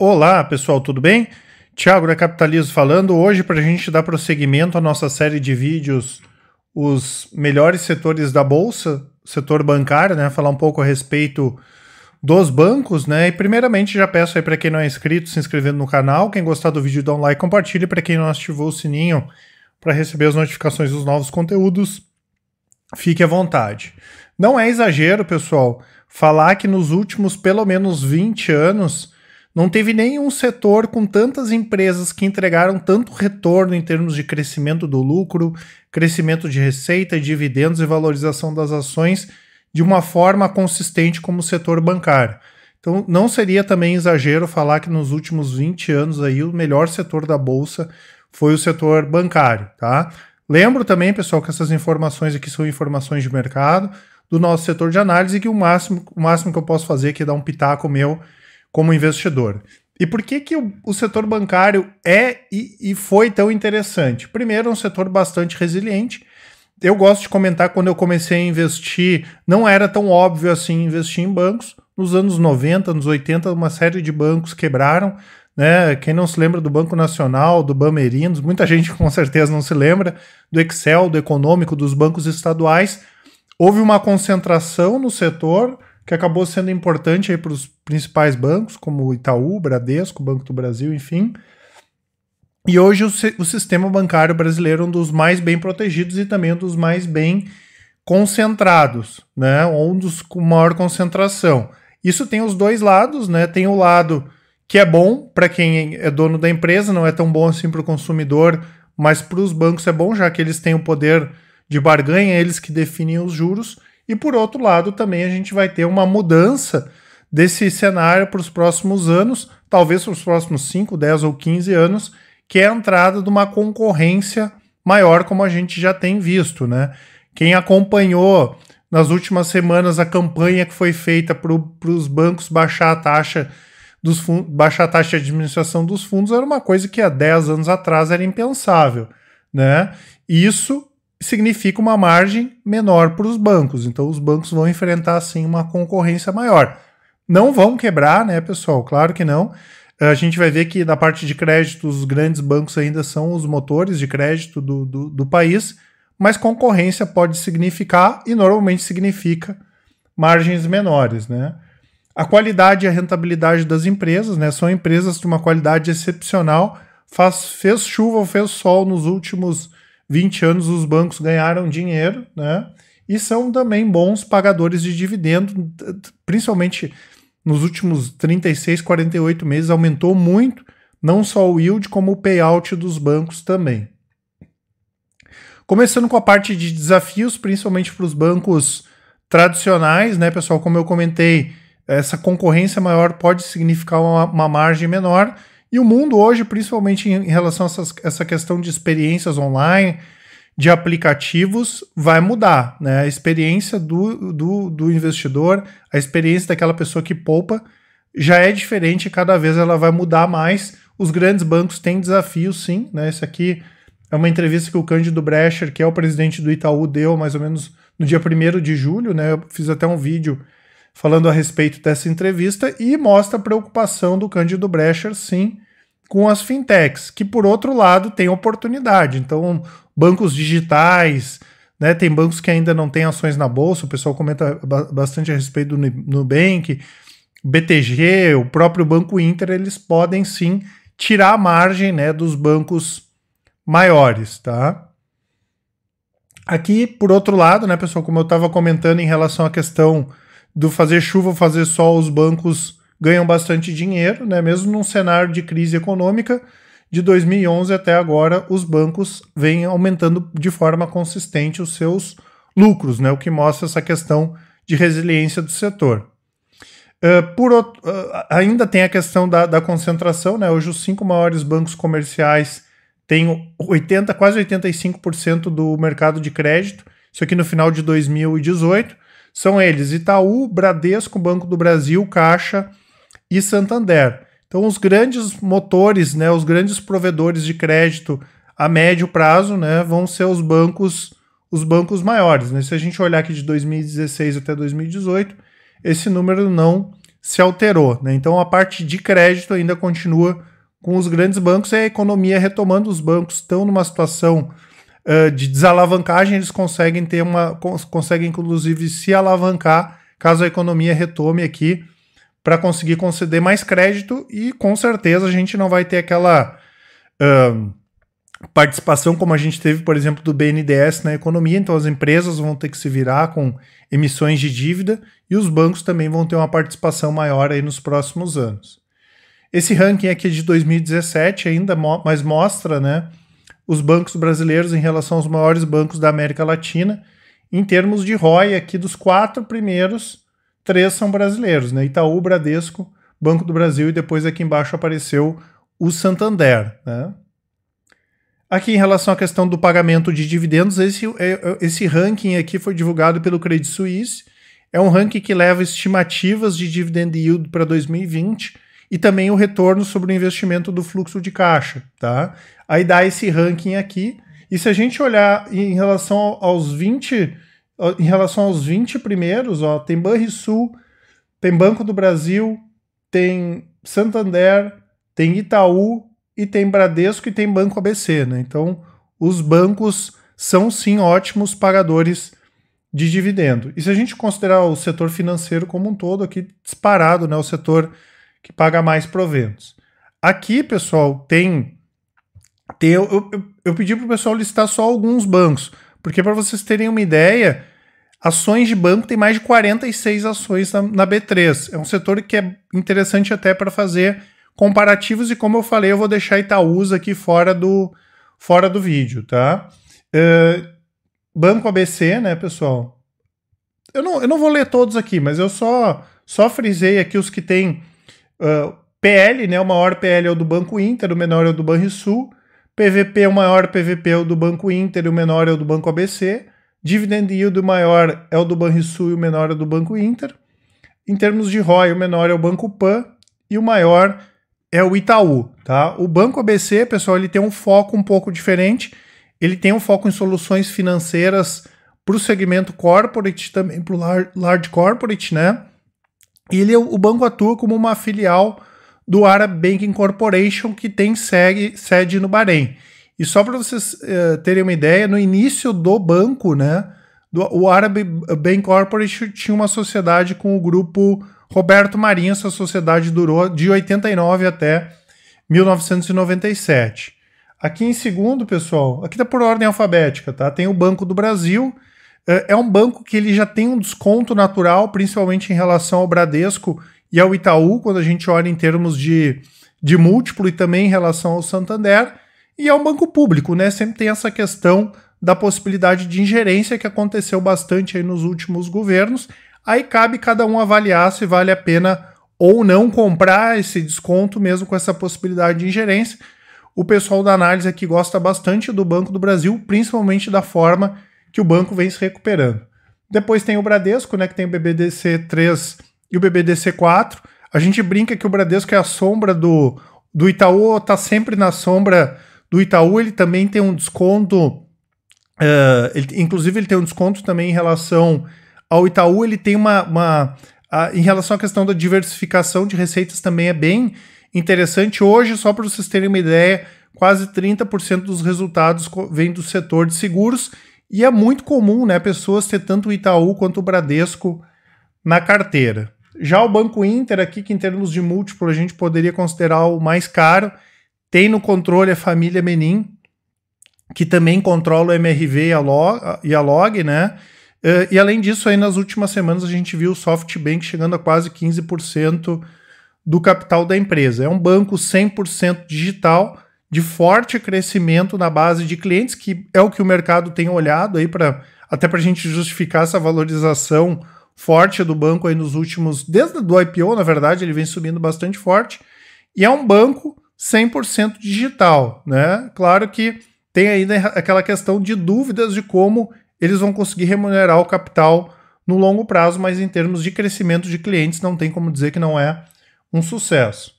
Olá, pessoal, tudo bem? Tiago da Capitalismo falando. Hoje, para a gente dar prosseguimento à nossa série de vídeos, os melhores setores da Bolsa, setor bancário, né? Falar um pouco a respeito dos bancos, né? E primeiramente já peço aí para quem não é inscrito, se inscrevendo no canal. Quem gostar do vídeo, dá um like, compartilhe. Para quem não ativou o sininho para receber as notificações dos novos conteúdos, fique à vontade. Não é exagero, pessoal, falar que nos últimos pelo menos 20 anos não teve nenhum setor com tantas empresas que entregaram tanto retorno em termos de crescimento do lucro, crescimento de receita, dividendos e valorização das ações de uma forma consistente como o setor bancário. Então, não seria também exagero falar que nos últimos 20 anos aí o melhor setor da bolsa foi o setor bancário, tá? Lembro também, pessoal, que essas informações aqui são informações de mercado do nosso setor de análise e que o máximo, o máximo que eu posso fazer é aqui é dar um pitaco meu como investidor. E por que, que o, o setor bancário é e, e, foi tão interessante? Primeiro, um setor bastante resiliente. Eu gosto de comentar quando eu comecei a investir, não era tão óbvio assim investir em bancos. Nos anos 90, nos 80, uma série de bancos quebraram. Né? Quem não se lembra do Banco Nacional, do Bamerindos, muita gente com certeza não se lembra, do Excel, do Econômico, dos bancos estaduais. Houve uma concentração no setor, que acabou sendo importante aí para os principais bancos, como Itaú, Bradesco, Banco do Brasil, enfim. E hoje o, o, sistema bancário brasileiro é um dos mais bem protegidos e também um dos mais bem concentrados, né? Um dos com maior concentração. Isso tem os dois lados, né? Tem o lado que é bom para quem é dono da empresa, não é tão bom assim para o consumidor, mas para os bancos é bom, já que eles têm o poder de barganha, eles que definem os juros. E por outro lado, também a gente vai ter uma mudança desse cenário para os próximos anos, talvez para os próximos 5, 10 ou 15 anos, que é a entrada de uma concorrência maior, como a gente já tem visto, né? Quem acompanhou nas últimas semanas a campanha que foi feita para os bancos baixar a taxa dos baixar a taxa de administração dos fundos era uma coisa que há 10 anos atrás era impensável, né? Isso significa uma margem menor para os bancos. Então os bancos vão enfrentar sim uma concorrência maior. Não vão quebrar, né, pessoal? Claro que não. Eh, a gente vai ver que na parte de crédito, os grandes bancos ainda são os motores de crédito do, do, do país, mas concorrência pode significar e normalmente significa margens menores, né? A qualidade e a rentabilidade das empresas, né? São empresas de uma qualidade excepcional. Faz, fez chuva ou fez sol nos últimos 20 anos os bancos ganharam dinheiro, né? E são também bons pagadores de dividendo, principalmente nos últimos 36, 48 meses aumentou muito, não só o yield, como o payout dos bancos também. Começando com a parte de desafios, principalmente para os bancos tradicionais, né, pessoal? Como eu comentei, essa concorrência maior pode significar uma, uma margem menor e o mundo hoje, principalmente em relação a essas, essa questão de experiências online, de aplicativos, vai mudar. Né? A experiência do, do, do investidor, a experiência daquela pessoa que poupa, já é diferente, cada vez ela vai mudar mais. Os grandes bancos têm desafios, sim. Né? Isso aqui é uma entrevista que o Cândido Brecher, que é o presidente do Itaú, deu mais ou menos no dia 1 de julho. Né? Eu fiz até um vídeo falando a respeito dessa entrevista e mostra a preocupação do Cândido Brecher, sim, com as fintechs, que por outro lado tem oportunidade. Então, bancos digitais, né, tem bancos que ainda não têm ações na bolsa, o pessoal comenta bastante a respeito do Nubank, BTG, o próprio Banco Inter, eles podem sim tirar a margem né, dos bancos maiores, tá? Aqui, por outro lado, né, pessoal, como eu estava comentando em relação à questão do fazer chuva, fazer sol, os bancos ganham bastante dinheiro, né? Mesmo num cenário de crise econômica, de 2011 até agora, os bancos vêm aumentando de forma consistente os seus lucros, né? O que mostra essa questão de resiliência do setor. Uh, por outro, uh, ah, ainda tem a questão da, da, concentração, né? Hoje os cinco maiores bancos comerciais têm 80, quase 85% do mercado de crédito. Isso aqui no final de 2018. São eles Itaú, Bradesco, Banco do Brasil, Caixa e Santander. Então, os grandes motores, né, os grandes provedores de crédito a médio prazo, né, vão ser os bancos, os bancos maiores. Né? Se a gente olhar aqui de 2016 até 2018, esse número não se alterou. Né? Então, a parte de crédito ainda continua com os grandes bancos e a economia retomando. Os bancos estão numa situação eh, de desalavancagem, eles conseguem ter uma. conseguem, inclusive, se alavancar caso a economia retome aqui para conseguir conceder mais crédito e com certeza a gente não vai ter aquela uh, participação como a gente teve, por exemplo, do BNDES na economia. Então as empresas vão ter que se virar com emissões de dívida e os bancos também vão ter uma participação maior aí nos próximos anos. Esse ranking aqui é de 2017 ainda, mas mostra, né, os bancos brasileiros em relação aos maiores bancos da América Latina. Em termos de ROI, aqui dos quatro primeiros, três são brasileiros, né? Itaú, Bradesco, Banco do Brasil e depois aqui embaixo apareceu o Santander, né? Aqui em relação à questão do pagamento de dividendos, esse, é, é, esse ranking aqui foi divulgado pelo Credit Suisse. É um ranking que leva estimativas de dividend yield para 2020 e também o retorno sobre o investimento do fluxo de caixa, tá? Aí dá esse ranking aqui. E se a gente olhar em relação aos 20, em relação aos 20 primeiros, ó, tem Banrisul, tem Banco do Brasil, tem Santander, tem Itaú e tem Bradesco e tem Banco ABC, né? Então, os bancos são sim ótimos pagadores de dividendo. E se a gente considerar o setor financeiro como um todo aqui disparado, né, o setor financeiro que paga mais proventos. Aqui, pessoal, tem. tem eu, eu, eu pedi para o pessoal listar só alguns bancos, porque para vocês terem uma ideia, ações de banco tem mais de 46 ações na, na B3. É um setor que é interessante até para fazer comparativos e, como eu falei, eu vou deixar Itaúsa aqui fora do, fora do vídeo, tá? Uh, banco ABC, né, pessoal? Eu não, eu não vou ler todos aqui, mas eu só, só frisei aqui os que têm PL, né? O maior PL é o do Banco Inter, o menor é o do Banrisul. PVP, o maior PVP é o do Banco Inter e o menor é o do Banco ABC. Dividend yield, o maior é o do Banrisul e o menor é o do Banco Inter. Em termos de ROI, o menor é o Banco Pan e o maior é o Itaú, tá? O Banco ABC, pessoal, ele tem um foco um pouco diferente. Ele tem um foco em soluções financeiras para o segmento corporate, também para o large corporate, né? ele, o banco atua como uma filial do Arab Banking Corporation, que tem sede, sede no Bahrein. E só para vocês uh, terem uma ideia, no início do banco, né, do, o Arab Bank Corporation tinha uma sociedade com o grupo Roberto Marinho. Essa sociedade durou de 89 até 1997. Aqui em segundo, pessoal, aqui tá por ordem alfabética, tá? Tem o Banco do Brasil, é, é um banco que ele já tem um desconto natural, principalmente em relação ao Bradesco e ao Itaú, quando a gente olha em termos de, de múltiplo e também em relação ao Santander. E é um banco público, né? Sempre tem essa questão da possibilidade de ingerência que aconteceu bastante aí nos últimos governos. Aí cabe cada um avaliar se vale a pena ou não comprar esse desconto, mesmo com essa possibilidade de ingerência. O pessoal da análise aqui gosta bastante do Banco do Brasil, principalmente da forma que o banco vem se recuperando. Depois tem o Bradesco, né, que tem o BBDC 3 e o BBDC 4. A gente brinca que o Bradesco é a sombra do, do Itaú, está sempre na sombra do Itaú. Ele também tem um desconto, uh, ele, inclusive ele tem um desconto também em relação ao Itaú. Ele tem uma, uma a, em relação à questão da diversificação de receitas também é bem interessante. Hoje, só para vocês terem uma ideia, quase 30% dos resultados vem do setor de seguros e é muito comum, né, pessoas ter tanto o Itaú quanto o Bradesco na carteira. Já o Banco Inter aqui, que em termos de múltiplo a gente poderia considerar o mais caro, tem no controle a família Menin, que também controla o MRV e a Log, e a Log né? Eh, e além disso, aí nas últimas semanas a gente viu o SoftBank chegando a quase 15% do capital da empresa. É um banco 100% digital, de forte crescimento na base de clientes, que é o que o mercado tem olhado aí para até para a gente justificar essa valorização forte do banco aí nos últimos desde do IPO, na verdade, ele vem subindo bastante forte e é um banco 100% digital, né? Claro que tem ainda né, aquela questão de dúvidas de como eles vão conseguir remunerar o capital no longo prazo, mas em termos de crescimento de clientes não tem como dizer que não é um sucesso.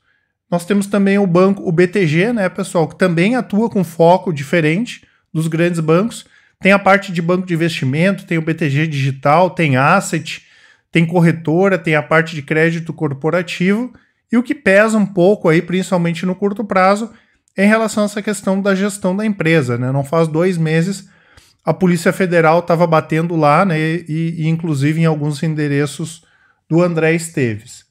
Nós temos também o banco, o BTG, né, pessoal, que também atua com foco diferente dos grandes bancos. Tem a parte de banco de investimento, tem o BTG digital, tem asset, tem corretora, tem a parte de crédito corporativo. E o que pesa um pouco aí, principalmente no curto prazo, é em relação a essa questão da gestão da empresa, né? Não faz dois meses a Polícia Federal estava batendo lá, né? E, e, inclusive em alguns endereços do André Esteves.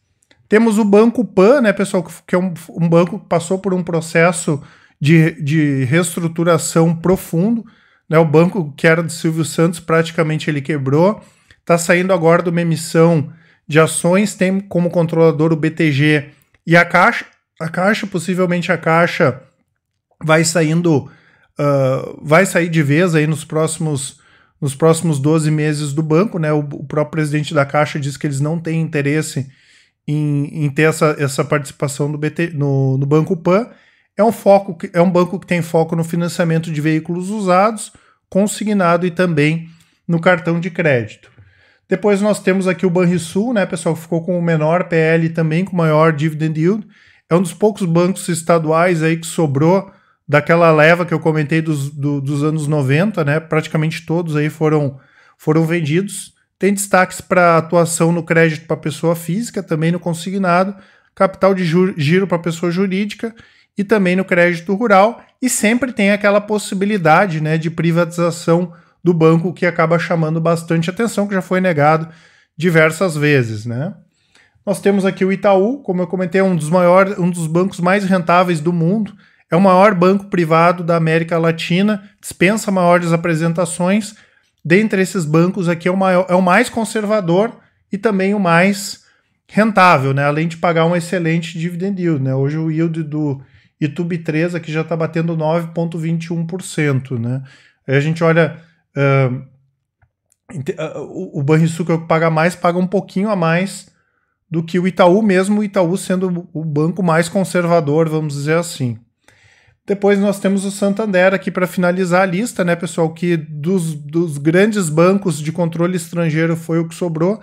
Temos o Banco Pan, né, pessoal, que é um, um banco que passou por um processo de, de reestruturação profundo. Né, o banco que era do Silvio Santos praticamente ele quebrou. Está saindo agora de uma emissão de ações, tem como controlador o BTG e a Caixa. A Caixa, possivelmente a Caixa vai saindo, uh, vai sair de vez aí nos próximos, nos próximos 12 meses do banco. Né? O, o próprio presidente da Caixa diz que eles não têm interesse em, em ter essa, essa participação do BT, no, no Banco Pan. É um, foco que, é um banco que tem foco no financiamento de veículos usados, consignado e também no cartão de crédito. Depois nós temos aqui o Banrisul, né, pessoal, que ficou com o menor PL também com maior dividend yield. É um dos poucos bancos estaduais aí que sobrou daquela leva que eu comentei dos, do, dos anos 90, né? Praticamente todos aí foram, foram vendidos. Tem destaques para atuação no crédito para pessoa física, também no consignado, capital de giro para pessoa jurídica e também no crédito rural. E sempre tem aquela possibilidade né, de privatização do banco que acaba chamando bastante atenção, que já foi negado diversas vezes. Né? Nós temos aqui o Itaú, como eu comentei, é um dos maiores, um dos bancos mais rentáveis do mundo. É o maior banco privado da América Latina, dispensa maiores apresentações dentre esses bancos aqui é o, maior, é o mais conservador e também o mais rentável, né? Além de pagar um excelente dividend yield, né? Hoje o yield do itub 3 aqui já está batendo 9,21%, né? Aí a gente olha uh, o Banrisul que é o que paga mais, paga um pouquinho a mais do que o Itaú, mesmo o Itaú sendo o banco mais conservador, vamos dizer assim. Depois nós temos o Santander aqui para finalizar a lista, né, pessoal? Que dos, dos grandes bancos de controle estrangeiro foi o que sobrou.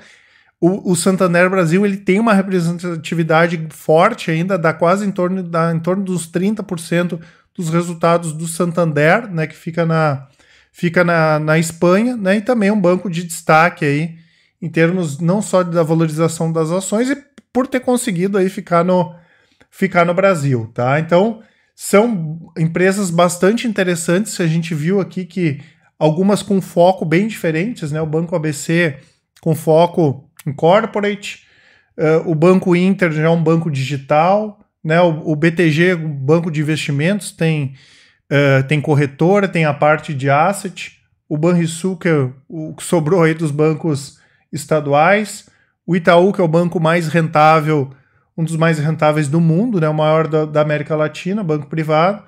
O, o, Santander Brasil ele tem uma representatividade forte ainda, dá quase em torno, dá em torno dos 30% dos resultados do Santander, né, que fica na, fica na, na Espanha, né, e também um banco de destaque aí em termos não só da valorização das ações e por ter conseguido aí ficar no, ficar no Brasil, tá? Então, são empresas bastante interessantes, a gente viu aqui que algumas com foco bem diferentes, né? O Banco ABC com foco em corporate, uh, o Banco Inter já é um banco digital, né? O, o BTG, banco de investimentos, tem, uh, tem corretora, tem a parte de asset, o Banrisul, que é o que sobrou aí dos bancos estaduais, o Itaú, que é o banco mais rentável um dos mais rentáveis do mundo, né, o maior da, da, América Latina, banco privado.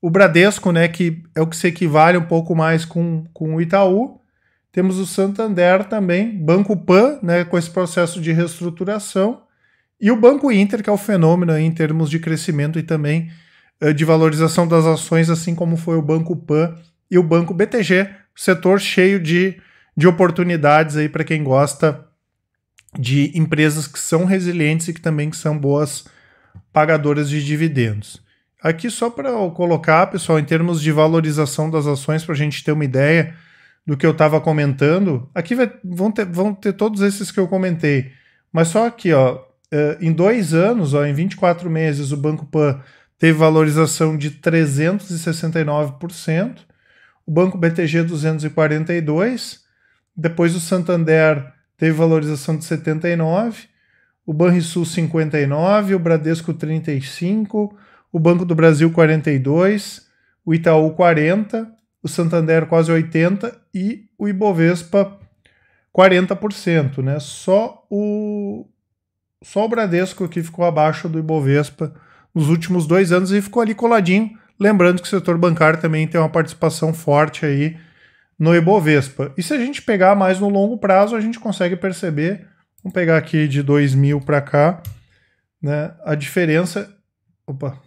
O Bradesco, né, que é o que se equivale um pouco mais com, com o Itaú. Temos o Santander também, Banco Pan, né, com esse processo de reestruturação. E o Banco Inter, que é o fenômeno em termos de crescimento e também eh, de valorização das ações, assim como foi o Banco Pan e o Banco BTG, setor cheio de, de oportunidades aí para quem gosta de empresas que são resilientes e que também que são boas pagadoras de dividendos. Aqui só para colocar, pessoal, em termos de valorização das ações, para a gente ter uma ideia do que eu estava comentando, aqui vai, vão, ter, vão ter todos esses que eu comentei. Mas só aqui, ó, é, em dois anos, ó, em 24 meses, o Banco Pan teve valorização de 369%, o Banco BTG 242%, depois o Santander teve valorização de 79, o Banrisul 59, o Bradesco 35, o Banco do Brasil 42, o Itaú 40, o Santander quase 80 e o Ibovespa 40%, né? Só o só o Bradesco que ficou abaixo do Ibovespa nos últimos dois anos e ficou ali coladinho. Lembrando que o setor bancário também tem uma participação forte aí no Ibovespa. E se a gente pegar mais no longo prazo, a gente consegue perceber, vamos pegar aqui de 2000 para cá, né, a diferença. Opa.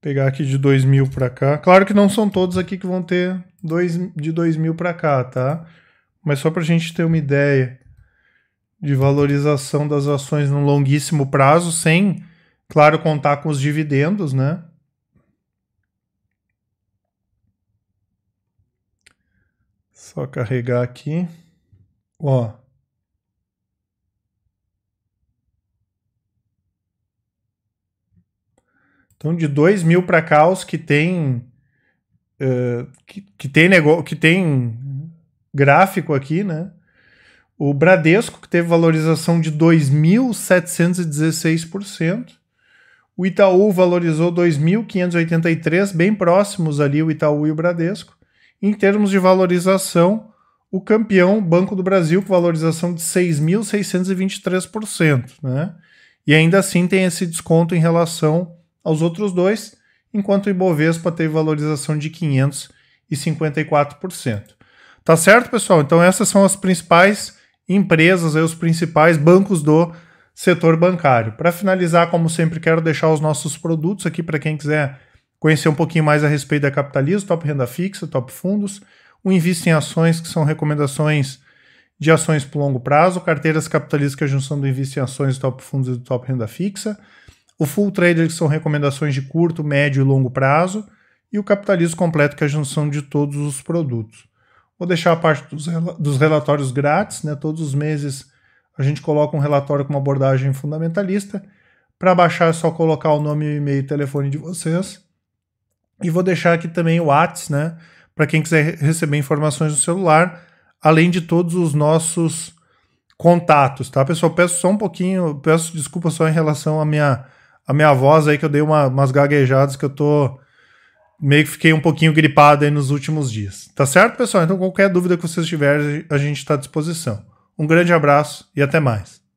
Pegar aqui de 2000 para cá. Claro que não são todos aqui que vão ter dois, de 2000 para cá, tá? Mas só para a gente ter uma ideia de valorização das ações no longuíssimo prazo, sem, claro, contar com os dividendos, né? Só carregar aqui. Ó. Então, de 2 mil para cá, os que tem. Uh, que, que, tem negócio, que tem gráfico aqui, né? O Bradesco, que teve valorização de 2.716%. O Itaú valorizou 2.583, bem próximos ali o Itaú e o Bradesco. Em termos de valorização, o campeão, Banco do Brasil, com valorização de 6.623%. Né? E ainda assim tem esse desconto em relação aos outros dois, enquanto o Ibovespa teve valorização de 554%. Tá certo, pessoal? Então essas são as principais empresas, aí, os principais bancos do setor bancário. Para finalizar, como sempre, quero deixar os nossos produtos aqui para quem quiser conhecer um pouquinho mais a respeito da capitalismo, top renda fixa, top fundos, o Invista em Ações, que são recomendações de ações para longo prazo, carteiras capitalistas, que é a junção do Invista em Ações, top fundos e top renda fixa, o Full Trader, que são recomendações de curto, médio e longo prazo, e o Capitalismo Completo, que é a junção de todos os produtos. Vou deixar a parte dos, dos relatórios grátis, né? todos os meses a gente coloca um relatório com uma abordagem fundamentalista. Para baixar é só colocar o nome, e-mail e telefone de vocês e vou deixar aqui também o WhatsApp, né? Para quem quiser receber informações no celular, além de todos os nossos contatos, tá, pessoal? Peço só um pouquinho, peço desculpa só em relação à minha, à minha voz aí, que eu dei uma, umas gaguejadas que eu tô. Meio que fiquei um pouquinho gripado aí nos últimos dias. Tá certo, pessoal? Então, qualquer dúvida que vocês tiverem, a gente está à disposição. Um grande abraço e até mais.